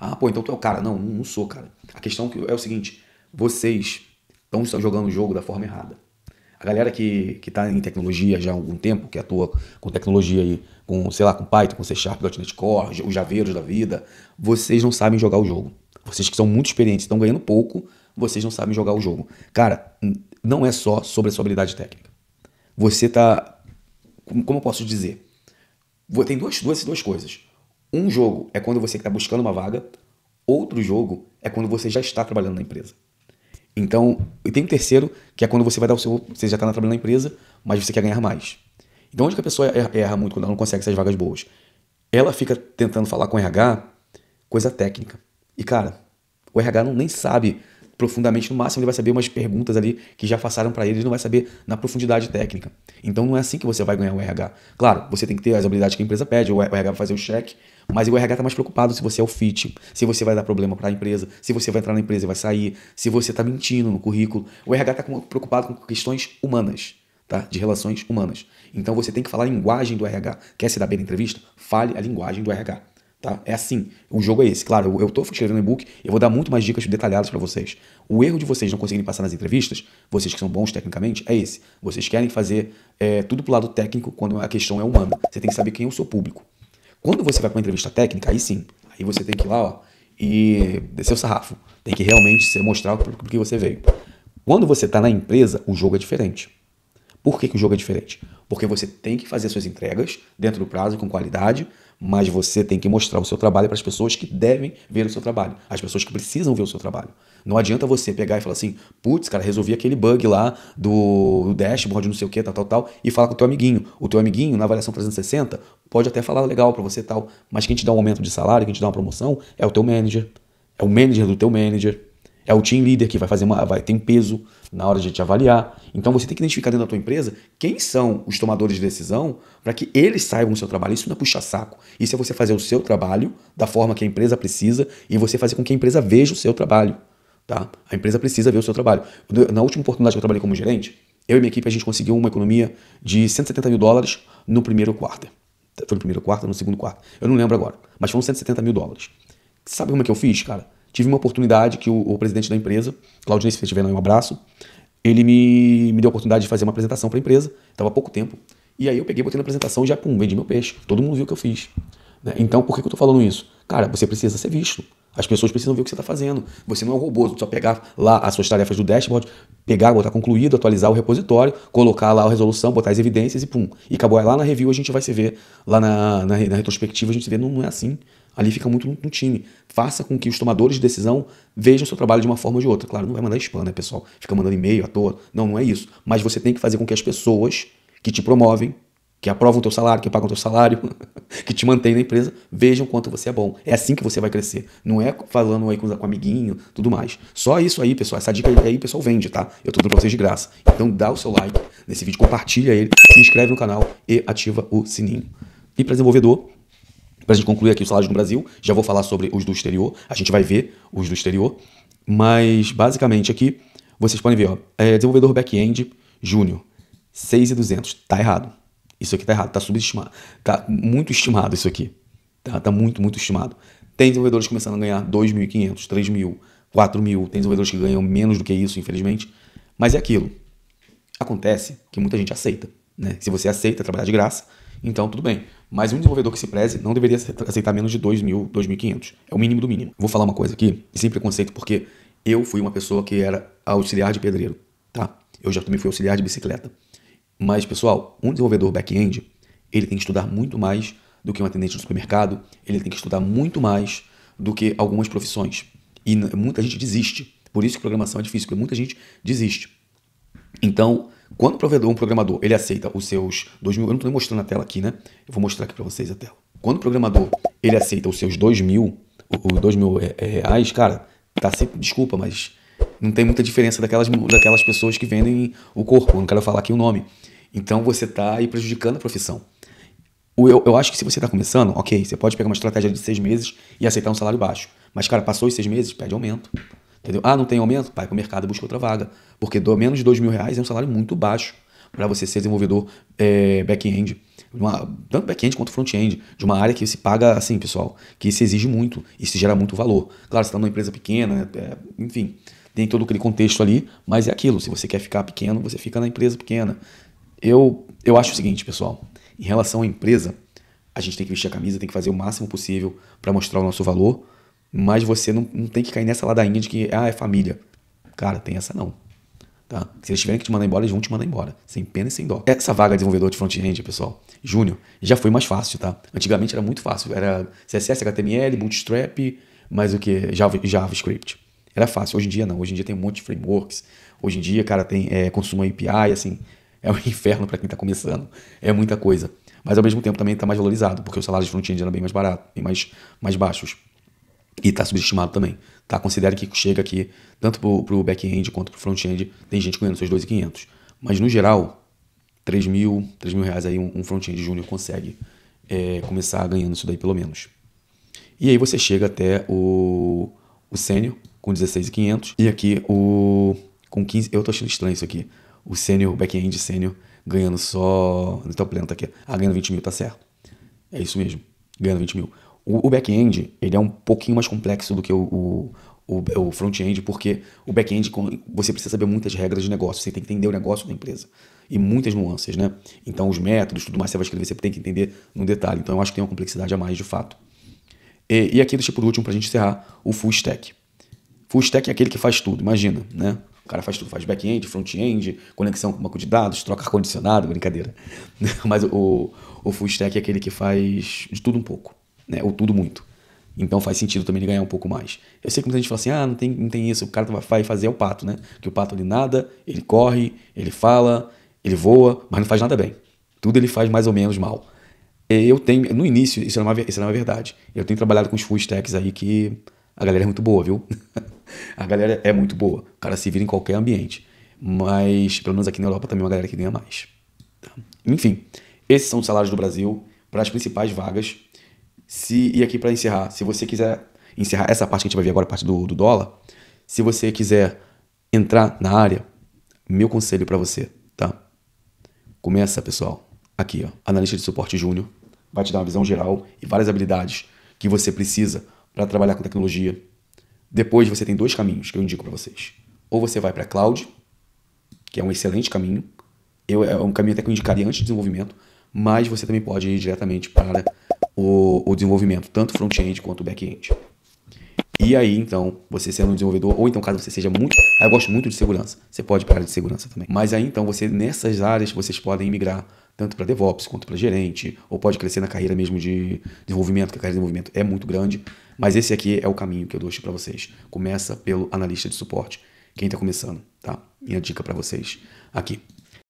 Ah, pô, então tu é o cara. Não, não, sou, cara. A questão é o seguinte: vocês estão jogando o jogo da forma errada. A galera que, que tá em tecnologia já há algum tempo, que atua com tecnologia aí, com, sei lá, com Python, com C Sharp, .NET Core, os javeiros da vida, vocês não sabem jogar o jogo. Vocês que são muito experientes, estão ganhando pouco, vocês não sabem jogar o jogo. Cara, não é só sobre a sua habilidade técnica. Você tá... Como eu posso dizer? Tem duas, duas, duas coisas. Um jogo é quando você está buscando uma vaga, outro jogo é quando você já está trabalhando na empresa. Então, e tem um terceiro, que é quando você vai dar o seu. Você já está trabalhando na empresa, mas você quer ganhar mais. Então, onde que a pessoa er, erra muito quando ela não consegue essas vagas boas? Ela fica tentando falar com o RH coisa técnica. E, cara, o RH não nem sabe profundamente no máximo, ele vai saber umas perguntas ali que já passaram para ele, ele não vai saber na profundidade técnica. Então não é assim que você vai ganhar o RH. Claro, você tem que ter as habilidades que a empresa pede, o RH vai fazer o cheque, mas o RH está mais preocupado se você é o fit, se você vai dar problema para a empresa, se você vai entrar na empresa e vai sair, se você está mentindo no currículo. O RH está preocupado com questões humanas. Tá? De relações humanas. Então você tem que falar a linguagem do RH. Quer se dar bem na entrevista? Fale a linguagem do RH. Tá? É assim. O jogo é esse. Claro, eu, estou escrevendo um e-book, eu vou dar muito mais dicas detalhadas para vocês. O erro de vocês não conseguirem passar nas entrevistas, vocês que são bons tecnicamente, é esse. Vocês querem fazer é, tudo pro lado técnico quando a questão é humana. Você tem que saber quem é o seu público. Quando você vai para uma entrevista técnica, aí sim. Aí você tem que ir lá, ó, e descer o sarrafo. Tem que realmente mostrar o que você veio. Quando você está na empresa, o jogo é diferente. Por que, que o jogo é diferente? Porque você tem que fazer suas entregas dentro do prazo, com qualidade, mas você tem que mostrar o seu trabalho para as pessoas que devem ver o seu trabalho, as pessoas que precisam ver o seu trabalho. Não adianta você pegar e falar assim, putz, cara, resolvi aquele bug lá do, dashboard, não sei o que, tal, tal, tal, e falar com o teu amiguinho. O teu amiguinho, na avaliação 360, pode até falar legal para você tal, mas quem te dá um aumento de salário, quem te dá uma promoção, é o teu manager, é o manager do teu manager. É o team leader que vai fazer uma. Vai, tem peso na hora de te avaliar. Então você tem que identificar dentro da tua empresa quem são os tomadores de decisão para que eles saibam o seu trabalho. Isso não é puxar saco. Isso é você fazer o seu trabalho da forma que a empresa precisa e você fazer com que a empresa veja o seu trabalho. Tá? A empresa precisa ver o seu trabalho. Na última oportunidade que eu trabalhei como gerente, eu e minha equipe a gente conseguiu uma economia de 170 mil dólares no primeiro quarto. Foi no primeiro quarto, no segundo quarto. Eu não lembro agora, mas foram 170 mil dólares. Sabe como é que eu fiz, cara? tive uma oportunidade que o, o presidente da empresa, Claudinei, se você estiver lá, um abraço, ele me, me deu a oportunidade de fazer uma apresentação para a empresa, estava há pouco tempo. E aí eu peguei, botei na apresentação e já, pum, vendi meu peixe. Todo mundo viu o que eu fiz. Né? Então, por que, que eu estou falando isso? Cara, você precisa ser visto. As pessoas precisam ver o que você está fazendo. Você não é um robô, você só pegar lá as suas tarefas do dashboard, pegar, botar concluído, atualizar o repositório, colocar lá a resolução, botar as evidências e pum. E acabou. Aí é lá na review a gente vai se ver, lá na, na, na retrospectiva a gente se vê, não, não é assim ali fica muito no time. Faça com que os tomadores de decisão vejam seu trabalho de uma forma ou de outra. Claro, não vai mandar spam, né, pessoal? Fica mandando e-mail à toa. Não, não é isso. Mas você tem que fazer com que as pessoas que te promovem, que aprovam o teu salário, que pagam o teu salário, que te mantêm na empresa, vejam quanto você é bom. É assim que você vai crescer. Não é falando aí com, com amiguinho, tudo mais. Só isso aí, pessoal. Essa dica aí, pessoal, vende, tá? Eu tô dando pra vocês de graça. Então dá o seu like nesse vídeo, compartilha ele, se inscreve no canal e ativa o sininho. E para desenvolvedor, para a gente concluir aqui os salários no Brasil, já vou falar sobre os do exterior, a gente vai ver os do exterior, mas basicamente aqui vocês podem ver, ó, é, desenvolvedor back-end júnior, 6,200, tá errado. Isso aqui tá errado, tá subestimado, tá muito estimado isso aqui, tá, tá muito, muito estimado. Tem desenvolvedores começando a ganhar 2.500, 3.000, 4.000, tem desenvolvedores que ganham menos do que isso, infelizmente, mas é aquilo. Acontece que muita gente aceita, né? Se você aceita trabalhar de graça, então, tudo bem. Mas um desenvolvedor que se preze não deveria aceitar menos de 2 mil, 2.500. É o mínimo do mínimo. Vou falar uma coisa aqui, sem preconceito, porque eu fui uma pessoa que era auxiliar de pedreiro, tá? Eu já também fui auxiliar de bicicleta. Mas, pessoal, um desenvolvedor back-end, ele tem que estudar muito mais do que um atendente no supermercado, ele tem que estudar muito mais do que algumas profissões. E muita gente desiste. Por isso que programação é difícil, porque muita gente desiste. Então, quando o provedor, um programador, ele aceita os seus 2 mil, eu não estou mostrando a tela aqui, né? Eu vou mostrar aqui para vocês a tela. Quando o programador, ele aceita os seus 2 mil, os 2 mil é, é, reais, cara, tá sempre, desculpa, mas não tem muita diferença daquelas, daquelas pessoas que vendem o corpo, eu não quero falar aqui o nome. Então você está aí prejudicando a profissão. Eu, eu acho que se você está começando, ok, você pode pegar uma estratégia de seis meses e aceitar um salário baixo. Mas, cara, passou os seis meses, pede aumento. Entendeu? Ah, não tem aumento? Vai para o mercado e busca outra vaga. Porque do, menos de 2 mil reais é um salário muito baixo para você ser desenvolvedor é, back-end. tanto back-end quanto front-end, de uma área que se paga assim, pessoal, que se exige muito e se gera muito valor. Claro, você está numa empresa pequena, né? é, enfim, tem todo aquele contexto ali, mas é aquilo. Se você quer ficar pequeno, você fica na empresa pequena. Eu, eu acho o seguinte, pessoal, em relação à empresa, a gente tem que vestir a camisa, tem que fazer o máximo possível para mostrar o nosso valor, mas você não, não tem que cair nessa ladainha de que, ah, é família. Cara, tem essa não. Tá? Se eles tiverem que te mandar embora, eles vão te mandar embora. Sem pena e sem dó. Essa vaga de desenvolvedor de front-end, pessoal, júnior, já foi mais fácil, tá? Antigamente era muito fácil. Era CSS, HTML, Bootstrap, mais o que? JavaScript. Era fácil. Hoje em dia não. Hoje em dia tem um monte de frameworks. Hoje em dia, cara, tem é, consuma API, assim. É um inferno para quem tá começando. É muita coisa. Mas ao mesmo tempo também está mais valorizado, porque os salários de front-end eram bem mais baratos, bem mais, mais baixos. E está subestimado também. Tá? Considere que chega aqui, tanto para o back-end quanto para o front-end, tem gente ganhando seus 2.500. Mas no geral, 3 mil, 3 mil reais aí um, um front-end júnior consegue é, começar ganhando isso daí pelo menos. E aí você chega até o, o sênior com 16.500 e aqui o com 15, eu tô achando estranho isso aqui. O sênior, back-end sênior ganhando só, Não teu pleno, tá aqui, ah, ganhando 20 mil, tá certo. É isso mesmo, ganhando 20 mil. O, o back-end ele é um pouquinho mais complexo do que o, o o, front-end, porque o back-end você precisa saber muitas regras de negócio, você tem que entender o negócio da empresa e muitas nuances, né? Então os métodos, tudo mais que você vai escrever, você tem que entender no detalhe. Então eu acho que tem uma complexidade a mais de fato. E, e aqui deixa por último para a gente encerrar o full stack. Full stack é aquele que faz tudo, imagina, né? O cara faz tudo, faz back-end, front-end, conexão com banco de dados, troca ar-condicionado, brincadeira. Mas o, o full stack é aquele que faz de tudo um pouco né? Ou tudo muito. Então faz sentido também ele ganhar um pouco mais. Eu sei que muita gente fala assim, ah, não tem, não tem isso, o cara vai fazer é o pato, né? Que o pato ele nada, ele corre, ele fala, ele voa, mas não faz nada bem. Tudo ele faz mais ou menos mal. Eu tenho, no início, isso era uma, isso era uma verdade. Eu tenho trabalhado com os full stacks aí que a galera é muito boa, viu? a galera é muito boa. O cara se vira em qualquer ambiente. Mas, pelo menos aqui na Europa, também é uma galera que ganha mais. Tá? Enfim, esses são os salários do Brasil para as principais vagas se, e aqui para encerrar, se você quiser encerrar essa parte que a gente vai ver agora, a parte do, do dólar, se você quiser entrar na área, meu conselho para você, tá? Começa, pessoal, aqui, ó, analista de suporte júnior, vai te dar uma visão geral e várias habilidades que você precisa para trabalhar com tecnologia. Depois você tem dois caminhos que eu indico para vocês. Ou você vai para cloud, que é um excelente caminho. Eu, é um caminho até que eu indicaria antes de desenvolvimento, mas você também pode ir diretamente para o, o desenvolvimento, tanto front-end quanto back-end. E aí, então, você sendo um desenvolvedor, ou então caso você seja muito. Ah, eu gosto muito de segurança. Você pode para de segurança também. Mas aí, então, você, nessas áreas, vocês podem migrar tanto para DevOps quanto para gerente, ou pode crescer na carreira mesmo de desenvolvimento, que a carreira de desenvolvimento é muito grande. Mas esse aqui é o caminho que eu deixo para vocês. Começa pelo analista de suporte. Quem está começando, tá? Minha dica para vocês aqui.